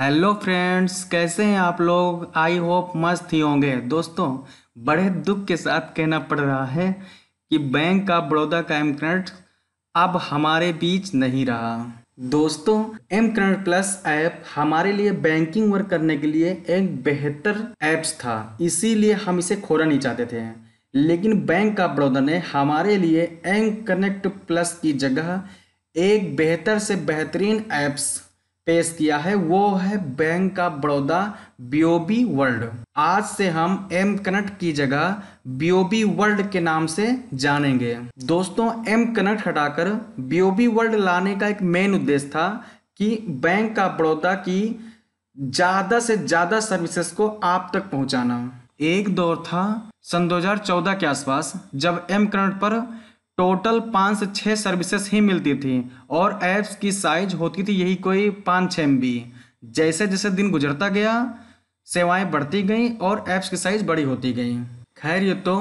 hello friends कैसे हैं आप लोग आई होप मस्त ही होंगे दोस्तों बड़े दुख के साथ कहना पड़ रहा है कि बैंक ऑफ बड़ौदा का एम करंट अब हमारे बीच नहीं रहा दोस्तों एम करंट प्लस ऐप हमारे लिए बैंकिंग वर्क करने के लिए एक बेहतर ऐप्स था इसीलिए हम इसे खोना नहीं चाहते थे लेकिन बैंक ऑफ बड़ौदा ने हमारे लिए एम कनेक्ट प्लस की जगह एक बेहतर से बेहतरीन ऐप्स पेश किया है वो है bank of Baroda BOB world आज से हम एम कनेक्ट की जगह बीओबी वर्ल्ड के नाम से जानेंगे दोस्तों एम कनेक्ट हटाकर बीओबी वर्ल्ड लाने का एक मेन उद्देश्य था कि बैंक ऑफ बड़ौदा की ज़्यादा से ज़्यादा सर्विसेज को आप तक पहुंचाना एक दौर था सन 2014 के आसपास जब एम कनेक्ट पर टोटल पाँच से छः सर्विसेस ही मिलती थी और ऐप्स की साइज होती थी यही कोई पाँच छः एम जैसे जैसे दिन गुजरता गया सेवाएं बढ़ती गईं और ऐप्स की साइज बड़ी होती गई खैर ये तो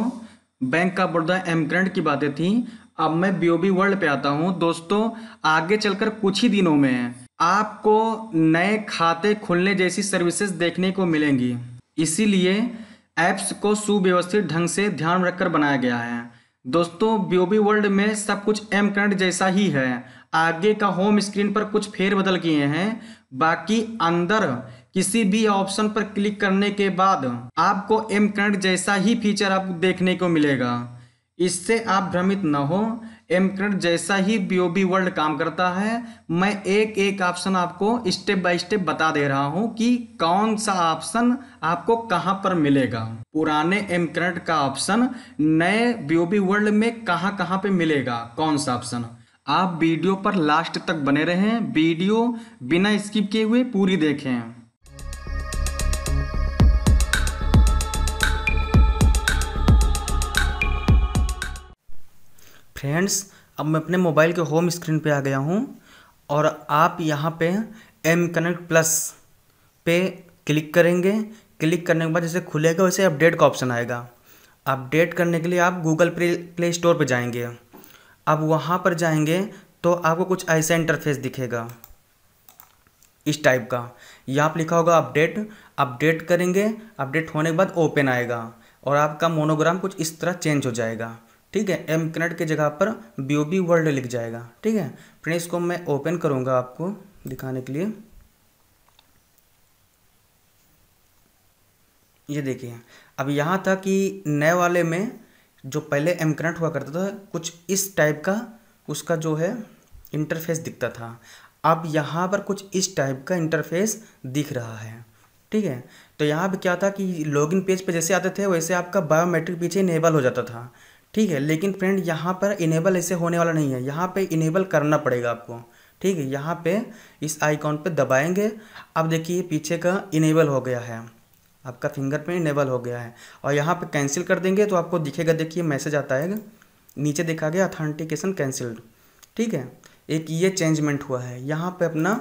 बैंक का बड़ा एम की बातें थी अब मैं बी ओ बी वर्ल्ड पे आता हूँ दोस्तों आगे चलकर कुछ ही दिनों में आपको नए खाते खुलने जैसी सर्विसेज देखने को मिलेंगी इसीलिए ऐप्स को सुव्यवस्थित ढंग से ध्यान रखकर बनाया गया है दोस्तों बीओबी वर्ल्ड में सब कुछ एम करंट जैसा ही है आगे का होम स्क्रीन पर कुछ फेर बदल किए हैं बाकी अंदर किसी भी ऑप्शन पर क्लिक करने के बाद आपको एम करंट जैसा ही फीचर आपको देखने को मिलेगा इससे आप भ्रमित न हो एमक्रेड जैसा ही बीओबी वर्ल्ड काम करता है मैं एक एक ऑप्शन आपको स्टेप बाय स्टेप बता दे रहा हूँ कि कौन सा ऑप्शन आपको कहाँ पर मिलेगा पुराने एमक्रेड का ऑप्शन नए बीओबी वर्ल्ड में कहां कहां पे मिलेगा कौन सा ऑप्शन आप वीडियो पर लास्ट तक बने रहें वीडियो बिना स्किप किए हुए पूरी देखें फ्रेंड्स अब मैं अपने मोबाइल के होम स्क्रीन पे आ गया हूँ और आप यहाँ पे एम कनेक्ट प्लस पे क्लिक करेंगे क्लिक करने के बाद जैसे खुलेगा वैसे अपडेट का ऑप्शन आएगा अपडेट करने के लिए आप गूगल प्ले प्ले स्टोर पर जाएंगे आप वहाँ पर जाएंगे तो आपको कुछ ऐसा इंटरफेस दिखेगा इस टाइप का यहाँ पर लिखा होगा अपडेट अपडेट करेंगे अपडेट होने के बाद ओपन आएगा और आपका मोनोग्राम कुछ इस तरह चेंज हो जाएगा ठीक है एम कनेक्ट की जगह पर बी ओ बी वर्ल्ड लिख जाएगा ठीक है फ्रेंड इसको मैं ओपन करूँगा आपको दिखाने के लिए ये देखिए अब यहाँ था कि नए वाले में जो पहले एम कनेक्ट हुआ करता था कुछ इस टाइप का उसका जो है इंटरफेस दिखता था अब यहाँ पर कुछ इस टाइप का इंटरफेस दिख रहा है ठीक है तो यहाँ पर क्या था कि लॉगिन पेज पे जैसे आते थे वैसे आपका बायोमेट्रिक पीछे इनेबल हो जाता था ठीक है लेकिन फ्रेंड यहाँ पर इनेबल ऐसे होने वाला नहीं है यहाँ पे इनेबल करना पड़ेगा आपको ठीक है यहाँ पे इस आइकॉन पे दबाएंगे अब देखिए पीछे का इनेबल हो गया है आपका फिंगर पे इनेबल हो गया है और यहाँ पे कैंसिल कर देंगे तो आपको दिखेगा देखिए मैसेज आता है नीचे देखा गया अथेंटिकेशन कैंसिल्ड ठीक है एक ये चेंजमेंट हुआ है यहाँ पर अपना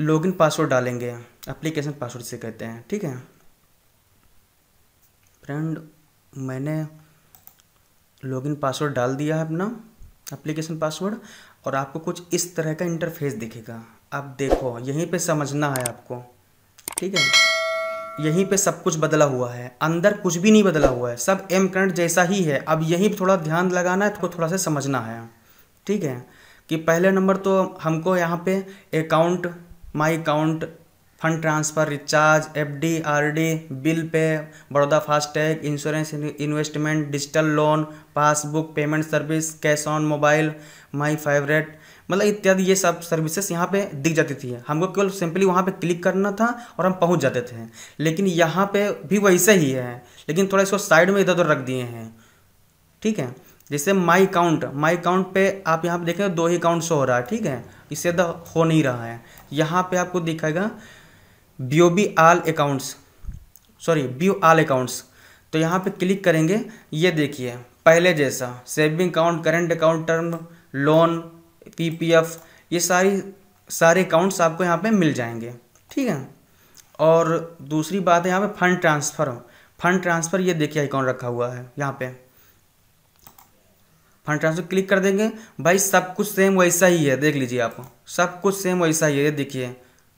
लॉगिन पासवर्ड डालेंगे अप्लीकेशन पासवर्ड से कहते हैं ठीक है फ्रेंड मैंने लॉगिन पासवर्ड डाल दिया है अपना एप्लीकेशन पासवर्ड और आपको कुछ इस तरह का इंटरफेस दिखेगा आप देखो यहीं पे समझना है आपको ठीक है यहीं पे सब कुछ बदला हुआ है अंदर कुछ भी नहीं बदला हुआ है सब एम करंट जैसा ही है अब यहीं पर थोड़ा ध्यान लगाना है तो थोड़ा सा समझना है ठीक है कि पहले नंबर तो हमको यहाँ पे account my account fund transfer recharge F D R D bill pay Baroda FASTag insurance investment digital loan passbook payment service cash on mobile my favourite मतलब इत्यादि ये सब सर्विसेज यहाँ पे दिख जाती थी हमको केवल सिंपली वहाँ पे क्लिक करना था और हम पहुँच जाते थे लेकिन यहाँ पे भी वैसे ही है लेकिन थोड़ा इसको साइड में इधर उधर रख दिए हैं ठीक है जैसे माई अकाउंट माई अकाउंट पे आप यहाँ पे देखें तो दो ही अकाउंट शो हो रहा है ठीक है इससे हो नहीं रहा है यहाँ पे आपको दिखेगा B all accounts sorry O all accounts तो यहाँ पे क्लिक करेंगे ये देखिए पहले जैसा saving account current account term loan PPF ये सारी सारे अकाउंट्स आपको यहाँ पे मिल जाएंगे ठीक है और दूसरी बात है यहाँ पे फंड ट्रांसफ़र फंड ट्रांसफ़र ये देखिए अकाउंट रखा हुआ है यहाँ पे फंड ट्रांसफ़र क्लिक कर देंगे भाई सब कुछ सेम वैसा ही है देख लीजिए आप सब कुछ सेम वैसा ही है ये देखिए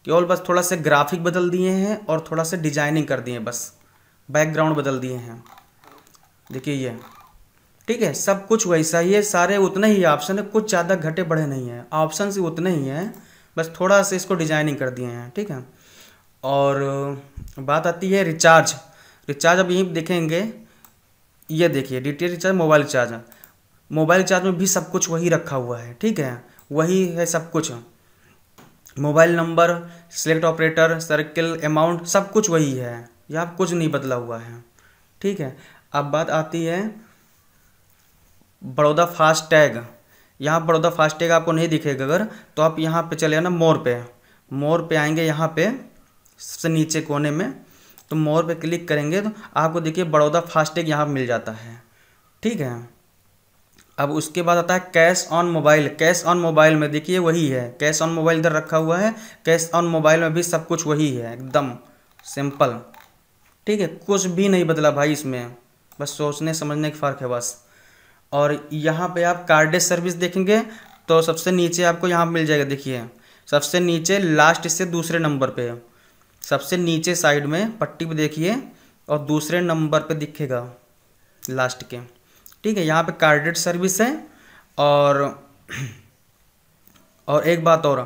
केवल बस थोड़ा से ग्राफिक बदल दिए हैं और थोड़ा सा डिजाइनिंग कर दिए बस बैकग्राउंड बदल दिए हैं देखिए ये ठीक है सब कुछ वैसा ही है सारे उतने ही ऑप्शन है कुछ ज़्यादा घटे बढ़े नहीं हैं ऑप्शन से उतने ही हैं बस थोड़ा सा इसको डिजाइनिंग कर दिए हैं ठीक है और बात आती है रिचार्ज रिचार्ज अब यहीं देखेंगे ये देखिए detail recharge mobile recharge mobile recharge में भी सब कुछ वही रखा हुआ है ठीक है वही है सब कुछ mobile number select operator circle amount सब कुछ वही है यहाँ कुछ नहीं बदला हुआ है ठीक है अब बात आती है बड़ौदा फास्ट टैग यहाँ बड़ौदा फास्ट टैग आपको नहीं दिखेगा अगर तो आप यहाँ पे चले जाना मोर पे मोर पे आएंगे यहाँ पे सबसे नीचे कोने में तो मोर पे क्लिक करेंगे तो आपको देखिए बड़ौदा फास्ट टैग यहाँ मिल जाता है ठीक है अब उसके बाद आता है cash on mobile cash on mobile में देखिए वही है कैश ऑन मोबाइल इधर रखा हुआ है कैश ऑन मोबाइल में भी सब कुछ वही है एकदम सिंपल ठीक है कुछ भी नहीं बदला भाई इसमें बस सोचने समझने का फ़र्क है बस और यहाँ पे आप कार्डेस सर्विस देखेंगे तो सबसे नीचे आपको यहाँ मिल जाएगा देखिए सबसे नीचे लास्ट से दूसरे नंबर पे सबसे नीचे साइड में पट्टी पर देखिए और दूसरे नंबर पे दिखेगा लास्ट के ठीक है यहाँ पे कार्डेड सर्विस है और और एक बात और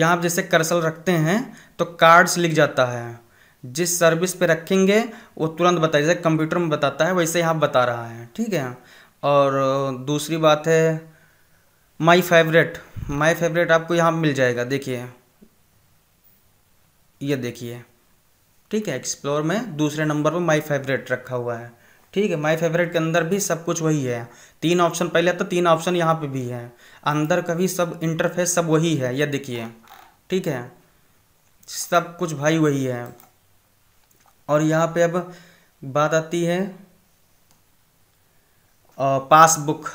यहाँ जैसे करसल रखते हैं तो कार्ड्स लिख जाता है जिस सर्विस पे रखेंगे वो तुरंत बता जैसे कंप्यूटर में बताता है वैसे यहाँ बता रहा है ठीक है और दूसरी बात है माय फेवरेट माय फेवरेट आपको यहाँ मिल जाएगा देखिए ये देखिए ठीक है एक्सप्लोर में दूसरे नंबर पर माई फेवरेट रखा हुआ है ठीक है माय फेवरेट के अंदर भी सब कुछ वही है तीन ऑप्शन पहले तो तीन ऑप्शन यहाँ पे भी है अंदर का भी सब इंटरफेस सब वही है यह देखिए ठीक है सब कुछ भाई वही है और यहाँ पे अब बात आती है पासबुक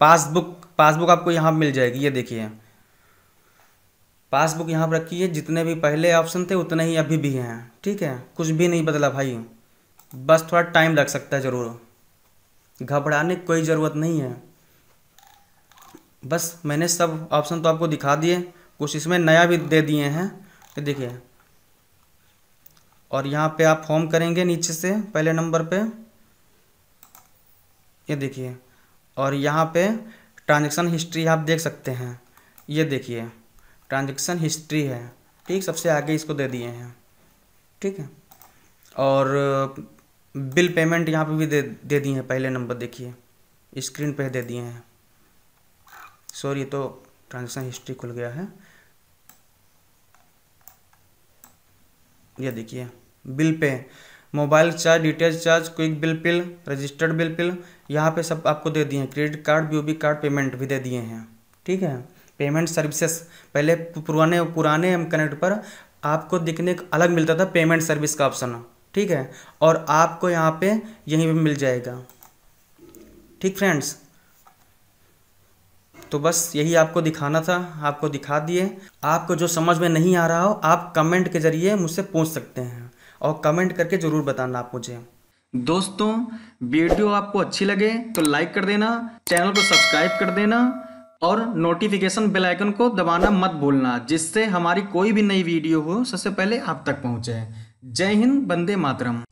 पासबुक पासबुक आपको यहाँ मिल जाएगी ये देखिए पासबुक यहाँ पर रखी है जितने भी पहले ऑप्शन थे उतने ही अभी भी हैं ठीक है कुछ भी नहीं बदला भाई बस थोड़ा टाइम लग सकता है ज़रूर घबराने की कोई ज़रूरत नहीं है बस मैंने सब ऑप्शन तो आपको दिखा दिए कुछ इसमें नया भी दे दिए हैं तो देखिए और यहाँ पे आप फॉर्म करेंगे नीचे से पहले नंबर पे ये देखिए और यहाँ पे ट्रांजेक्शन हिस्ट्री आप देख सकते हैं ये देखिए ट्रांजेक्शन हिस्ट्री है ठीक सबसे आगे इसको दे दिए हैं ठीक है और बिल पेमेंट यहाँ पे भी दे दे दिए हैं पहले नंबर देखिए स्क्रीन पे दे दिए हैं सॉरी तो ट्रांजेक्शन हिस्ट्री खुल गया है ये देखिए bill pay mobile charge detail charge quick bill pill registered bill pill यहाँ पे सब आपको दे दिए हैं credit card B card payment भी दे दिए हैं ठीक है पेमेंट सर्विसेस पहले पुराने पुराने कनेक्ट पर आपको दिखने अलग मिलता था पेमेंट सर्विस का ऑप्शन ठीक है और आपको यहाँ पे यहीं पे मिल जाएगा ठीक फ्रेंड्स तो बस यही आपको दिखाना था आपको दिखा दिए आपको जो समझ में नहीं आ रहा हो आप कमेंट के ज़रिए मुझसे पूछ सकते हैं और कमेंट करके ज़रूर बताना आप मुझे दोस्तों वीडियो आपको अच्छी लगे तो लाइक कर देना चैनल को सब्सक्राइब कर देना और नोटिफिकेशन बेल आइकन को दबाना मत भूलना जिससे हमारी कोई भी नई वीडियो हो सबसे पहले आप तक पहुंचे जय हिंद बंदे मातरम